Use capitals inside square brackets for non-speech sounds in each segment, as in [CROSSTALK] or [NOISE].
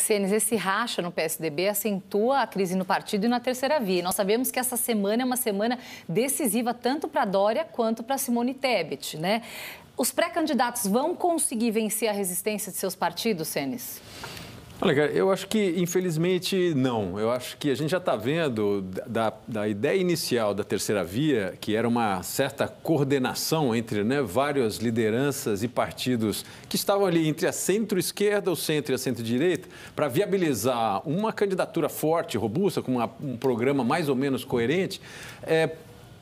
Senes, esse racha no PSDB acentua a crise no partido e na terceira via. Nós sabemos que essa semana é uma semana decisiva tanto para Dória quanto para Simone Tebet, né? Os pré-candidatos vão conseguir vencer a resistência de seus partidos, Senes? Olha, cara, eu acho que, infelizmente, não. Eu acho que a gente já está vendo da, da ideia inicial da terceira via, que era uma certa coordenação entre né, várias lideranças e partidos que estavam ali entre a centro-esquerda, o centro e a centro-direita, para viabilizar uma candidatura forte, robusta, com uma, um programa mais ou menos coerente, é,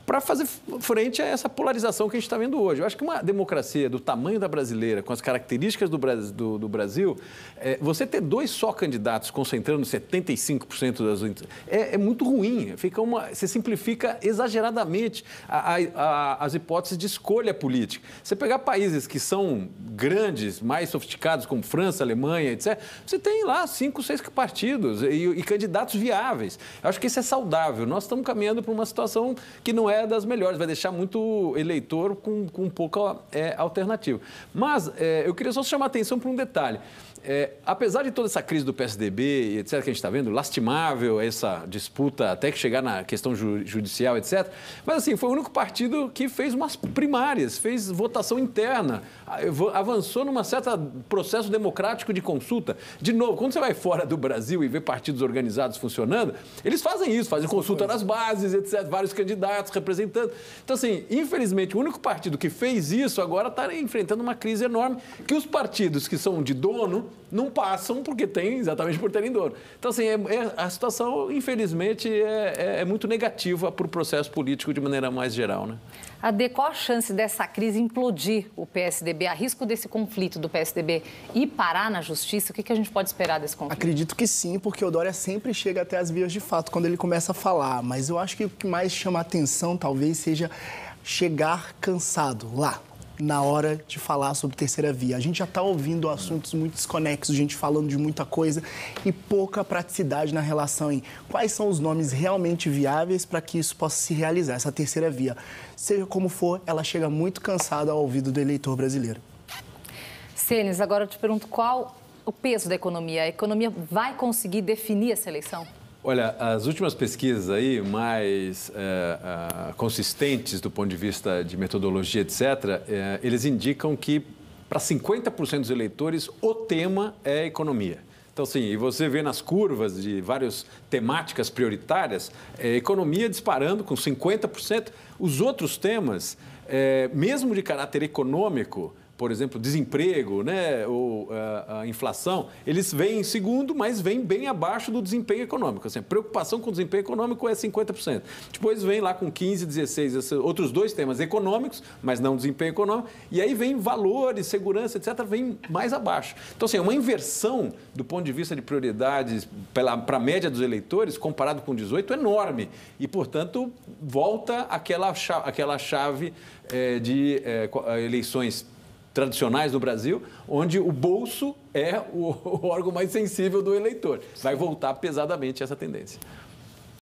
para fazer frente a essa polarização que a gente está vendo hoje. Eu acho que uma democracia do tamanho da brasileira, com as características do, do, do Brasil, é, você ter dois só candidatos concentrando 75% das... É, é muito ruim, fica uma, você simplifica exageradamente a, a, a, as hipóteses de escolha política. Você pegar países que são grandes, mais sofisticados, como França, Alemanha, etc., você tem lá cinco, seis partidos e, e candidatos viáveis. Eu acho que isso é saudável. Nós estamos caminhando para uma situação que não é é das melhores, vai deixar muito eleitor com, com pouca é, alternativa. Mas é, eu queria só chamar a atenção para um detalhe. É, apesar de toda essa crise do PSDB, etc., que a gente está vendo, lastimável essa disputa até que chegar na questão ju judicial, etc., mas assim, foi o único partido que fez umas primárias, fez votação interna, avançou num certo processo democrático de consulta. De novo, quando você vai fora do Brasil e vê partidos organizados funcionando, eles fazem isso, fazem é consulta nas bases, etc., vários candidatos, representantes representando. Então, assim, infelizmente, o único partido que fez isso agora está enfrentando uma crise enorme que os partidos que são de dono não passam porque tem exatamente por terem dono. Então, assim, é, é, a situação, infelizmente, é, é, é muito negativa para o processo político de maneira mais geral, né? Ade, qual a chance dessa crise implodir o PSDB? A risco desse conflito do PSDB ir parar na justiça? O que, que a gente pode esperar desse conflito? Acredito que sim, porque o Dória sempre chega até as vias de fato quando ele começa a falar. Mas eu acho que o que mais chama atenção talvez seja chegar cansado lá na hora de falar sobre terceira via. A gente já está ouvindo assuntos muito desconexos, gente falando de muita coisa e pouca praticidade na relação em quais são os nomes realmente viáveis para que isso possa se realizar, essa terceira via. Seja como for, ela chega muito cansada ao ouvido do eleitor brasileiro. Senes, agora eu te pergunto qual o peso da economia. A economia vai conseguir definir essa eleição? Olha, as últimas pesquisas aí mais é, é, consistentes do ponto de vista de metodologia, etc., é, eles indicam que para 50% dos eleitores o tema é economia. Então, sim, e você vê nas curvas de várias temáticas prioritárias, é economia disparando com 50%, os outros temas, é, mesmo de caráter econômico, por exemplo, desemprego, né, ou a, eh, a inflação, eles vêm em segundo, mas vêm bem abaixo do desempenho econômico. Assim, a preocupação com o desempenho econômico é 50%. Depois vem lá com 15, 16, esses outros dois temas econômicos, mas não desempenho econômico. E aí vem valores, segurança, etc., vem mais abaixo. Então, assim, é uma inversão do ponto de vista de prioridades para a média dos eleitores, comparado com 18, enorme. E, portanto, volta aquela chave, aquela chave é, de é, eleições tradicionais do Brasil, onde o bolso é [LAUGHS] o, órgão mais sensível do eleitor. Vai voltar pesadamente essa tendência.